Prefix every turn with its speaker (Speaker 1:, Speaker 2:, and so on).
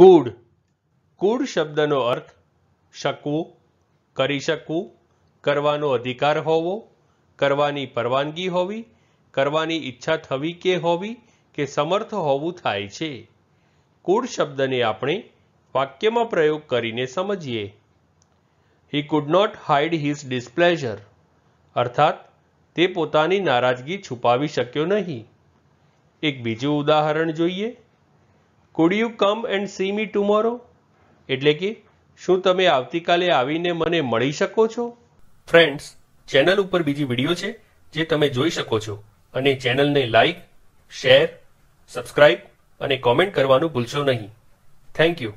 Speaker 1: food food
Speaker 2: શબ્દનો અર્થ શકવું કરી શકવું કરવાનો અધિકાર હોવો કરવાની પરવાનગી હોવી કરવાની ઈચ્છા થવી કે હોવી કે સમર્થ હોવું થાય છે કૂડ શબ્દને આપણે વાક્યમાં પ્રયોગ કરીને સમજીએ he could not hide his displeasure અર્થાત તે પોતાની નારાજગી છુપાવી શક્યો નહીં એક બીજું ઉદાહરણ જોઈએ could you come and see me tomorrow એટલે કે શું તમે આવતીકાલે આવીને મને મળી શકો છો ફ્રેન્ડ્સ ચેનલ ઉપર બીજી વિડીયો છે જે તમે જોઈ શકો છો અને ચેનલને લાઇક શેર સબસ્ક્રાઇબ અને કોમેન્ટ કરવાનું ભૂલશો નહીં થેન્ક યુ